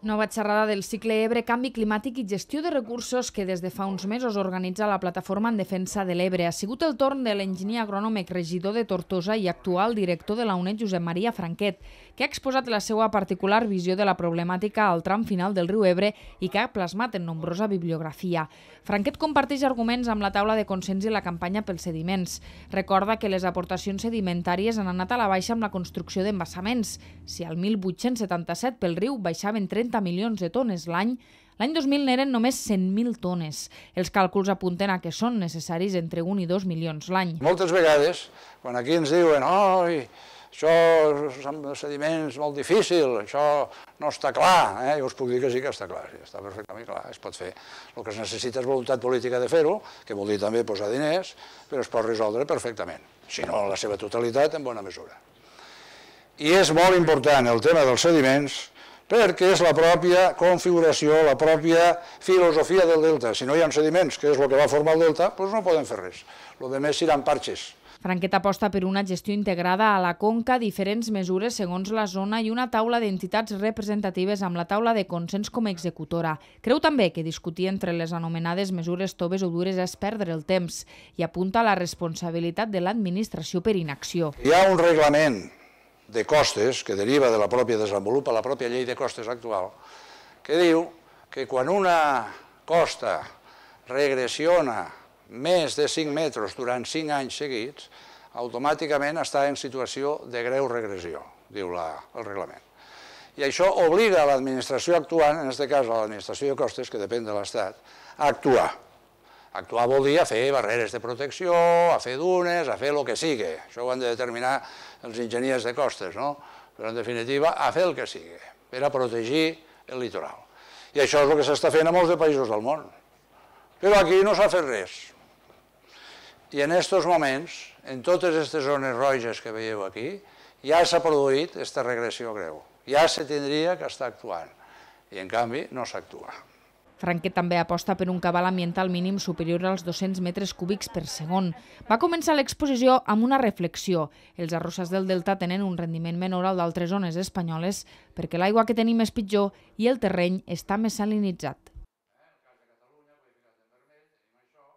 Nova xerrada del cicle Ebre, canvi climàtic i gestió de recursos que des de fa uns mesos organitza la plataforma en defensa de l'Ebre. Ha sigut el torn de l'enginyer agronòmic, regidor de Tortosa i actual director de la UNED, Josep Maria Franquet, que ha exposat la seva particular visió de la problemàtica al tram final del riu Ebre i que ha plasmat en nombrosa bibliografia. Franquet comparteix arguments amb la taula de consens i la campanya pels sediments. Recorda que les aportacions sedimentàries han anat a la baixa amb la construcció d'embassaments. Si al 1877 pel riu baixaven 30 30 milions de tones l'any, l'any 2000 n'eren només 100.000 tones. Els càlculs apunten a que són necessaris entre 1 i 2 milions l'any. Moltes vegades, quan aquí ens diuen oh, això són sediments molt difícil, això no està clar, eh? jo us puc dir que sí que està clar, sí, està perfectament clar, es pot fer. El que es necessita és voluntat política de fer-ho, que vol dir també posar diners, però es pot resoldre perfectament, si no la seva totalitat en bona mesura. I és molt important el tema dels sediments, perquè és la pròpia configuració, la pròpia filosofia del delta. Si no hi ha sediments, que és el que va formar el delta, doncs no podem fer res. El que més seran parxes. Franquet aposta per una gestió integrada a la conca, diferents mesures segons la zona i una taula d'entitats representatives amb la taula de consens com a executora. Creu també que discutir entre les anomenades mesures toves o dures és perdre el temps i apunta la responsabilitat de l'administració per inacció. Hi ha un reglament de costes, que deriva de la pròpia, desenvolupa la pròpia llei de costes actual, que diu que quan una costa regressiona més de 5 metres durant 5 anys seguits, automàticament està en situació de greu regressió, diu la, el reglament. I això obliga a l'administració actuant, en aquest cas l'administració de costes, que depèn de l'Estat, a actuar. Actuar vol dir a fer barreres de protecció, a fer dunes, a fer el que sigui. Això ho han de determinar els enginyers de costes, no? Però en definitiva, a fer el que sigui, per a protegir el litoral. I això és el que s'està fent a molts de països del món. Però aquí no s'ha fet res. I en aquests moments, en totes aquestes zones roges que veieu aquí, ja s'ha produït aquesta regressió greu. Ja se tindria que estar actuant. I en canvi no s'actua. Franquet també aposta per un cabal ambiental mínim superior als 200 metres cúbics per segon. Va començar l'exposició amb una reflexió. Els arrosses del delta tenen un rendiment menor al d'altres zones espanyoles perquè l'aigua que tenim és pitjor i el terreny està més salinitzat.